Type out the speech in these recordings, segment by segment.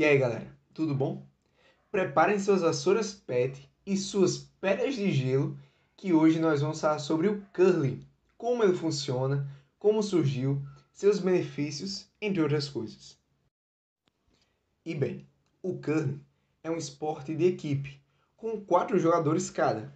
E aí, galera, tudo bom? Preparem suas vassouras PET e suas pedras de gelo, que hoje nós vamos falar sobre o curling, como ele funciona, como surgiu, seus benefícios, entre outras coisas. E bem, o curling é um esporte de equipe, com quatro jogadores cada,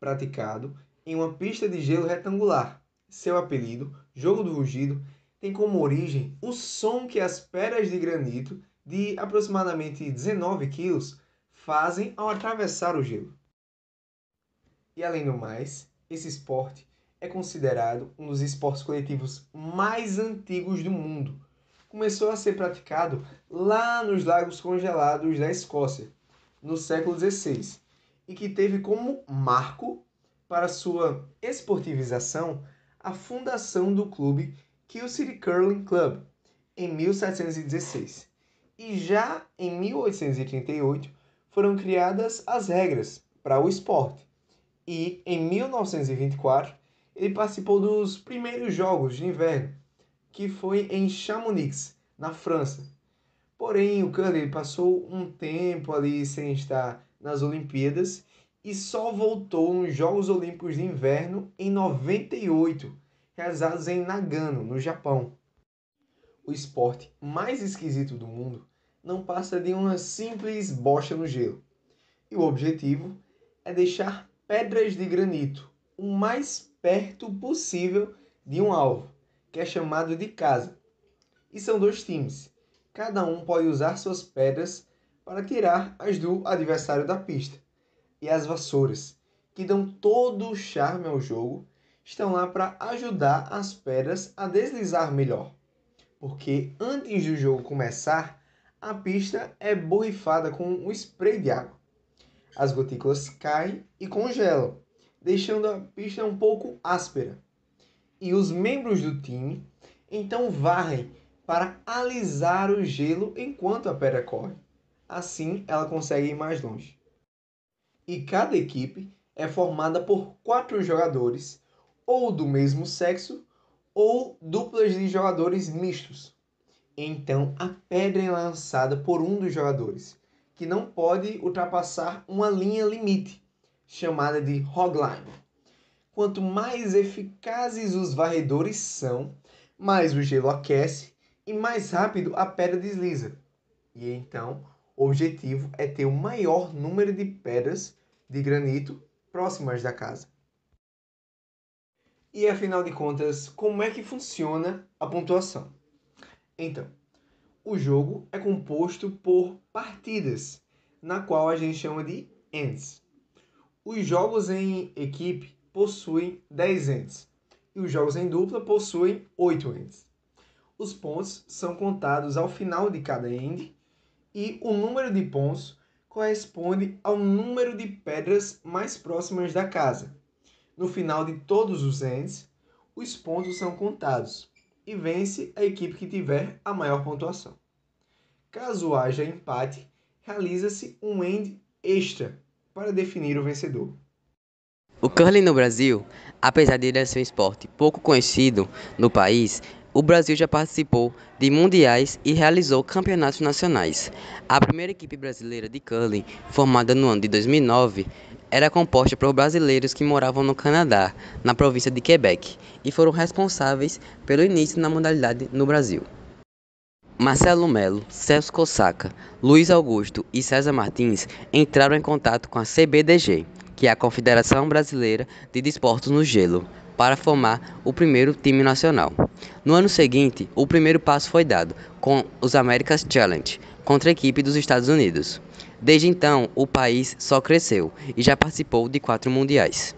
praticado em uma pista de gelo retangular. Seu apelido, Jogo do Rugido, tem como origem o som que as pedras de granito de aproximadamente 19 quilos fazem ao atravessar o gelo. E além do mais, esse esporte é considerado um dos esportes coletivos mais antigos do mundo. Começou a ser praticado lá nos lagos congelados da Escócia, no século XVI, e que teve como marco para sua esportivização a fundação do clube Kilcity Curling Club em 1716 e já em 1838 foram criadas as regras para o esporte. E em 1924 ele participou dos primeiros Jogos de Inverno, que foi em Chamonix, na França. Porém, o Curly passou um tempo ali sem estar nas Olimpíadas e só voltou nos Jogos Olímpicos de Inverno em 98, realizados em Nagano, no Japão. O esporte mais esquisito do mundo não passa de uma simples bocha no gelo. E o objetivo é deixar pedras de granito o mais perto possível de um alvo, que é chamado de casa. E são dois times. Cada um pode usar suas pedras para tirar as do adversário da pista. E as vassouras, que dão todo o charme ao jogo, estão lá para ajudar as pedras a deslizar melhor. Porque antes do jogo começar, a pista é borrifada com um spray de água. As gotículas caem e congelam, deixando a pista um pouco áspera. E os membros do time então varrem para alisar o gelo enquanto a pedra corre. Assim ela consegue ir mais longe. E cada equipe é formada por quatro jogadores, ou do mesmo sexo, ou duplas de jogadores mistos. Então a pedra é lançada por um dos jogadores, que não pode ultrapassar uma linha limite, chamada de hogline. Quanto mais eficazes os varredores são, mais o gelo aquece e mais rápido a pedra desliza. E então, o objetivo é ter o maior número de pedras de granito próximas da casa. E afinal de contas, como é que funciona a pontuação? Então, o jogo é composto por partidas, na qual a gente chama de ends. Os jogos em equipe possuem 10 ends e os jogos em dupla possuem 8 ends. Os pontos são contados ao final de cada end e o número de pontos corresponde ao número de pedras mais próximas da casa. No final de todos os ends, os pontos são contados e vence a equipe que tiver a maior pontuação. Caso haja empate, realiza-se um end extra para definir o vencedor. O curling no Brasil, apesar de ele ser um esporte pouco conhecido no país, o Brasil já participou de mundiais e realizou campeonatos nacionais. A primeira equipe brasileira de curling, formada no ano de 2009, era composta por brasileiros que moravam no Canadá, na província de Quebec, e foram responsáveis pelo início da modalidade no Brasil. Marcelo Melo, Celso Cossaca, Luiz Augusto e César Martins entraram em contato com a CBDG, que é a Confederação Brasileira de Desportos no Gelo, para formar o primeiro time nacional. No ano seguinte, o primeiro passo foi dado com os Americas Challenge contra a equipe dos Estados Unidos. Desde então, o país só cresceu e já participou de quatro mundiais.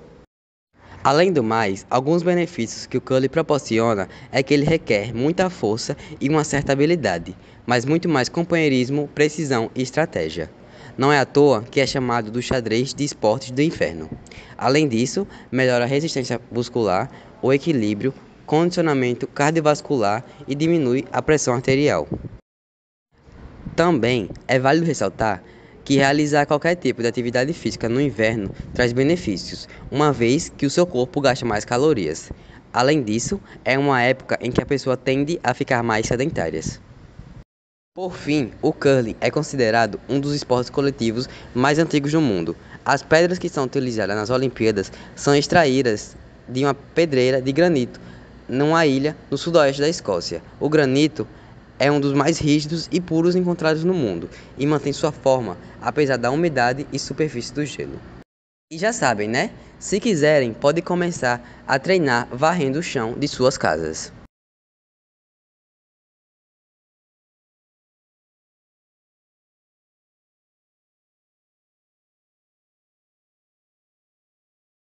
Além do mais, alguns benefícios que o curling proporciona é que ele requer muita força e uma certa habilidade, mas muito mais companheirismo, precisão e estratégia. Não é à toa que é chamado do xadrez de esportes do inferno. Além disso, melhora a resistência muscular, o equilíbrio, condicionamento cardiovascular e diminui a pressão arterial. Também é válido ressaltar que realizar qualquer tipo de atividade física no inverno traz benefícios, uma vez que o seu corpo gasta mais calorias. Além disso, é uma época em que a pessoa tende a ficar mais sedentárias. Por fim, o curling é considerado um dos esportes coletivos mais antigos do mundo. As pedras que são utilizadas nas Olimpíadas são extraídas de uma pedreira de granito numa ilha no sudoeste da Escócia. O granito é um dos mais rígidos e puros encontrados no mundo e mantém sua forma, apesar da umidade e superfície do gelo. E já sabem, né? Se quiserem, podem começar a treinar varrendo o chão de suas casas.